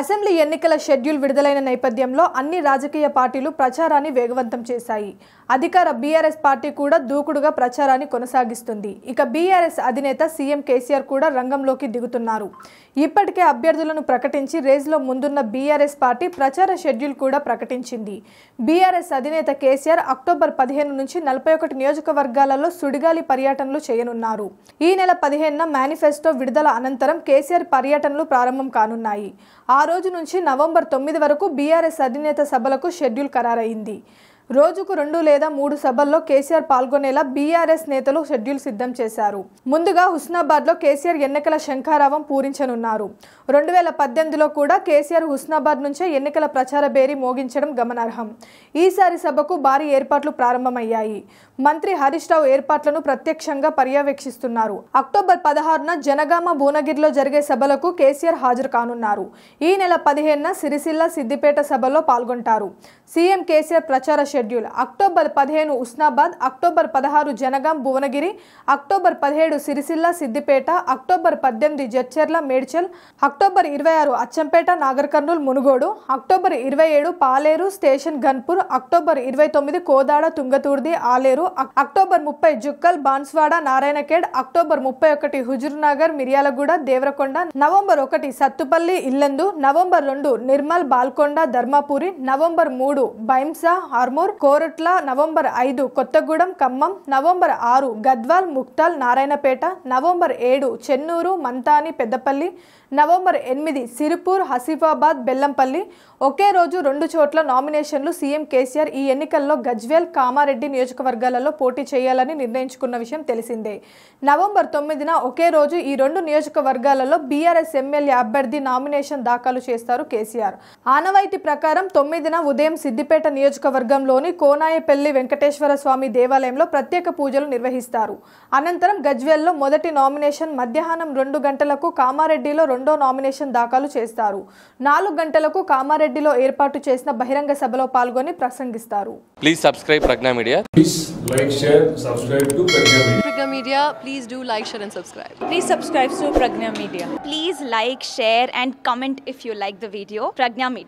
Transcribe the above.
assembly ఎన్నికల schedule విడుదలైన నేపథ్యంలో అన్ని రాజకీయ పార్టీలు ప్రచారాన్ని వేగవంతం చేశాయి అధికార బీఆర్ఎస్ పార్టీ కూడా దూకుడుగా ప్రచారాన్ని కొనసాగిస్తుంది ఇక బీఆర్ఎస్ అధినేత సీఎం కేసీఆర్ కూడా రంగంలోకి దిగుతున్నారు ఇప్పటికే అభ్యర్థులను ప్రకటించి రేజ్లో ముందున్న బీఆర్ఎస్ పార్టీ ప్రచార షెడ్యూల్ కూడా ప్రకటించింది బీఆర్ఎస్ అధినేత కేసీఆర్ అక్టోబర్ పదిహేను నుంచి నలభై ఒకటి నియోజకవర్గాలలో సుడిగాలి పర్యటనలు చేయనున్నారు ఈ నెల పదిహేనున మేనిఫెస్టో విడుదల అనంతరం కేసీఆర్ పర్యటనలు ప్రారంభం కానున్నాయి ఆ ఆ రోజు నుంచి నవంబర్ తొమ్మిది వరకు బీఆర్ఎస్ అధినేత సభలకు షెడ్యూల్ ఖరారైంది రోజుకు రెండు లేదా మూడు సభల్లో కేసీఆర్ పాల్గొనేలా బీఆర్ఎస్ నేతలు షెడ్యూల్ సిద్ధం చేశారు ముందుగా హుస్నాబాద్లో కేసీఆర్ ఎన్నికల శంఖారావం పూరించనున్నారు రెండు వేల పద్దెనిమిదిలో కూడా కేసీఆర్ హుస్నాబాద్ నుంచే ఎన్నికల ప్రచార బేరి మోగించడం గమనార్హం ఈసారి సభకు భారీ ఏర్పాట్లు ప్రారంభమయ్యాయి మంత్రి హరీష్ రావు ఏర్పాట్లను ప్రత్యక్షంగా పర్యవేక్షిస్తున్నారు అక్టోబర్ పదహారున జనగామ భువనగిరిలో జరిగే సభలకు కేసీఆర్ హాజరు కానున్నారు ఈ నెల పదిహేనున సిరిసిల్ల సిద్దిపేట సభలో పాల్గొంటారు సీఎం కేసీఆర్ ప్రచార షెడ్యూల్ అక్టోబర్ పదిహేను ఉస్నాబాద్ అక్టోబర్ పదహారు జనగాం భువనగిరి అక్టోబర్ పదిహేడు సిరిసిల్ల సిద్దిపేట అక్టోబర్ పద్దెనిమిది జడ్చర్ల మేడ్చల్ అక్టోబర్ ఇరవై ఆరు అచ్చంపేట నాగర్కర్నూల్ మునుగోడు అక్టోబర్ ఇరవై ఏడు పాలేరు స్టేషన్ గన్పూర్ అక్టోబర్ ఇరవై తొమ్మిది కోదాడ తుంగతూర్ది ఆలేరు అక్టోబర్ ముప్పై జుక్కల్ బాన్స్వాడ నారాయణఖేడ్ అక్టోబర్ ముప్పై ఒకటి హుజూర్నగర్ మిర్యాలగూడ దేవరకొండ నవంబర్ ఒకటి సత్తుపల్లి ఇల్లందు నవంబర్ రెండు నిర్మల్ బాల్కొండ ధర్మాపురి నవంబర్ మూడు బైంసా హార్మోర్ కర్నూలు కోరుట్ల నవంబర్ ఐదు కొత్తగూడెం ఖమ్మం నవంబర్ ఆరు గద్వాల్ ముక్తాల్ నారాయణపేట నవంబర్ ఏడు చెన్నూరు మంతాని పెద్దపల్లి నవంబర్ ఎనిమిది సిరిపూర్ హసీఫాబాద్ బెల్లంపల్లి ఒకే రోజు రెండు చోట్ల నామినేషన్లు సీఎం కేసీఆర్ ఈ ఎన్నికల్లో గజ్వేల్ కామారెడ్డి నియోజకవర్గాలలో పోటీ చేయాలని నిర్ణయించుకున్న విషయం తెలిసిందే నవంబర్ తొమ్మిదిన ఒకే రోజు ఈ రెండు నియోజకవర్గాలలో బీఆర్ఎస్ ఎమ్మెల్యే అభ్యర్థి నామినేషన్ దాఖలు చేస్తారు కేసీఆర్ ఆనవాయితీ ప్రకారం తొమ్మిదిన ఉదయం సిద్దిపేట నియోజకవర్గంలో పట్టణంలోని కోనాయపల్లి వెంకటేశ్వర స్వామి దేవాలయంలో ప్రత్యేక పూజలు నిర్వహిస్తారు అనంతరం గజ్వేల్లో మొదటి నామినేషన్ మధ్యాహ్నం రెండు గంటలకు కామారెడ్డిలో రెండో నామినేషన్ దాఖలు చేస్తారు నాలుగు గంటలకు కామారెడ్డిలో ఏర్పాటు చేసిన బహిరంగ సభలో పాల్గొని ప్రసంగిస్తారు please subscribe Prajna media please like share like and please subscribe to Prajna media please like share and comment if you like the video Prajna media